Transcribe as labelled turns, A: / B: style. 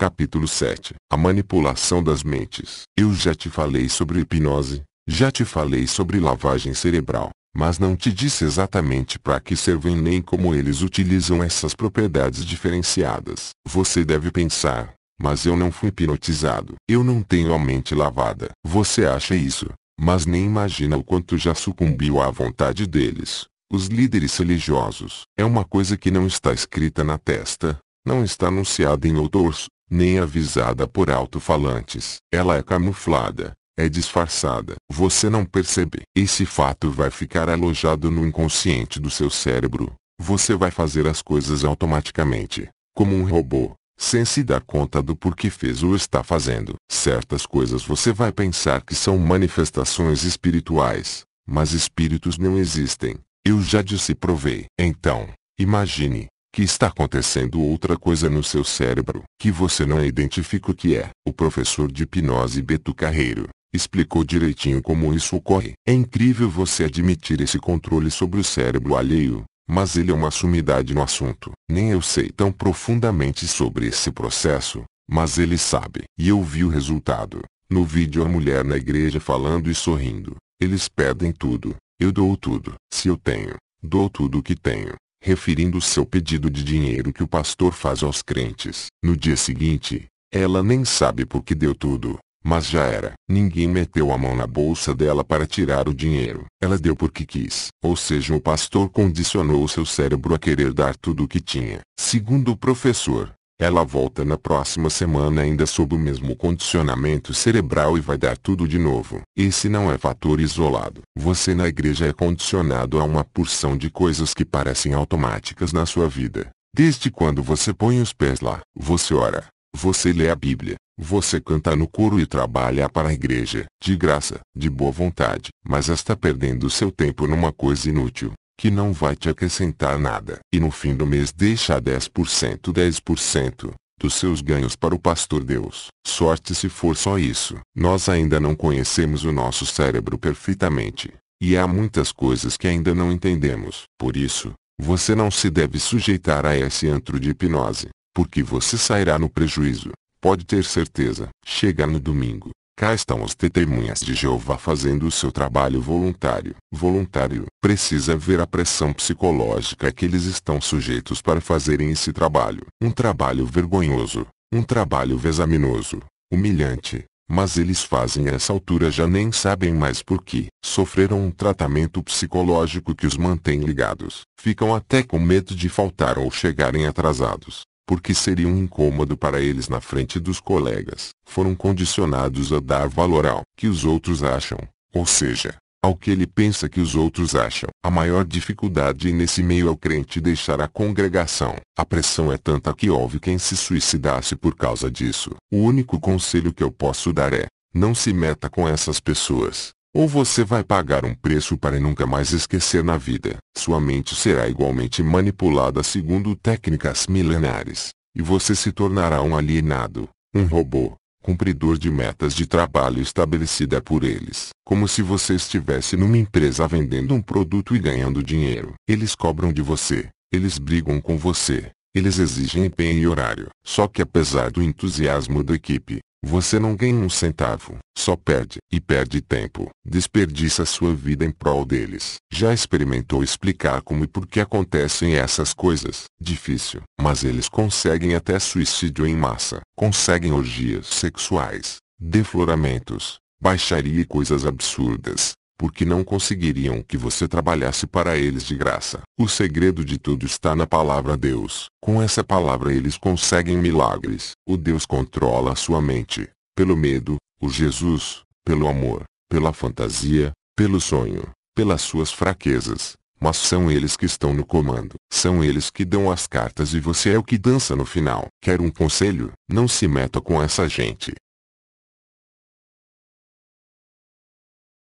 A: Capítulo 7 A manipulação das mentes. Eu já te falei sobre hipnose, já te falei sobre lavagem cerebral, mas não te disse exatamente para que servem nem como eles utilizam essas propriedades diferenciadas. Você deve pensar, mas eu não fui hipnotizado. Eu não tenho a mente lavada. Você acha isso, mas nem imagina o quanto já sucumbiu à vontade deles, os líderes religiosos. É uma coisa que não está escrita na testa, não está anunciada em outdoors, nem avisada por alto-falantes. Ela é camuflada, é disfarçada. Você não percebe. Esse fato vai ficar alojado no inconsciente do seu cérebro. Você vai fazer as coisas automaticamente, como um robô, sem se dar conta do porquê fez ou está fazendo. Certas coisas você vai pensar que são manifestações espirituais, mas espíritos não existem. Eu já disse provei. Então, imagine, que está acontecendo outra coisa no seu cérebro, que você não identifica o que é. O professor de hipnose Beto Carreiro explicou direitinho como isso ocorre. É incrível você admitir esse controle sobre o cérebro alheio, mas ele é uma sumidade no assunto. Nem eu sei tão profundamente sobre esse processo, mas ele sabe. E eu vi o resultado. No vídeo a mulher na igreja falando e sorrindo. Eles pedem tudo. Eu dou tudo. Se eu tenho, dou tudo o que tenho referindo seu pedido de dinheiro que o pastor faz aos crentes. No dia seguinte, ela nem sabe por que deu tudo, mas já era. Ninguém meteu a mão na bolsa dela para tirar o dinheiro. Ela deu porque quis. Ou seja, o pastor condicionou seu cérebro a querer dar tudo o que tinha. Segundo o professor, ela volta na próxima semana ainda sob o mesmo condicionamento cerebral e vai dar tudo de novo. Esse não é fator isolado. Você na igreja é condicionado a uma porção de coisas que parecem automáticas na sua vida. Desde quando você põe os pés lá, você ora, você lê a Bíblia, você canta no coro e trabalha para a igreja, de graça, de boa vontade, mas está perdendo seu tempo numa coisa inútil que não vai te acrescentar nada. E no fim do mês deixa 10% 10% dos seus ganhos para o pastor Deus. Sorte se for só isso. Nós ainda não conhecemos o nosso cérebro perfeitamente, e há muitas coisas que ainda não entendemos. Por isso, você não se deve sujeitar a esse antro de hipnose, porque você sairá no prejuízo. Pode ter certeza. Chega no domingo, Cá estão os testemunhas de Jeová fazendo o seu trabalho voluntário. Voluntário. Precisa ver a pressão psicológica que eles estão sujeitos para fazerem esse trabalho. Um trabalho vergonhoso. Um trabalho vexaminoso. Humilhante. Mas eles fazem a essa altura já nem sabem mais por que. Sofreram um tratamento psicológico que os mantém ligados. Ficam até com medo de faltar ou chegarem atrasados porque seria um incômodo para eles na frente dos colegas. Foram condicionados a dar valor ao que os outros acham, ou seja, ao que ele pensa que os outros acham. A maior dificuldade nesse meio é o crente deixar a congregação. A pressão é tanta que houve quem se suicidasse por causa disso. O único conselho que eu posso dar é, não se meta com essas pessoas. Ou você vai pagar um preço para nunca mais esquecer na vida. Sua mente será igualmente manipulada segundo técnicas milenares, e você se tornará um alienado, um robô, cumpridor de metas de trabalho estabelecida por eles. Como se você estivesse numa empresa vendendo um produto e ganhando dinheiro. Eles cobram de você, eles brigam com você, eles exigem empenho e horário. Só que apesar do entusiasmo da equipe, você não ganha um centavo, só perde e perde tempo, desperdiça sua vida em prol deles. Já experimentou explicar como e por que acontecem essas coisas? Difícil, mas eles conseguem até suicídio em massa, conseguem orgias sexuais, defloramentos, baixaria e coisas absurdas, porque não conseguiriam que você trabalhasse para eles de graça. O segredo de tudo está na palavra Deus. Com essa palavra eles conseguem milagres. O Deus controla a sua mente, pelo medo, o Jesus, pelo amor, pela fantasia, pelo sonho, pelas suas fraquezas. Mas são eles que estão no comando. São eles que dão as cartas e você é o que dança no final. Quer um conselho? Não se meta com essa gente.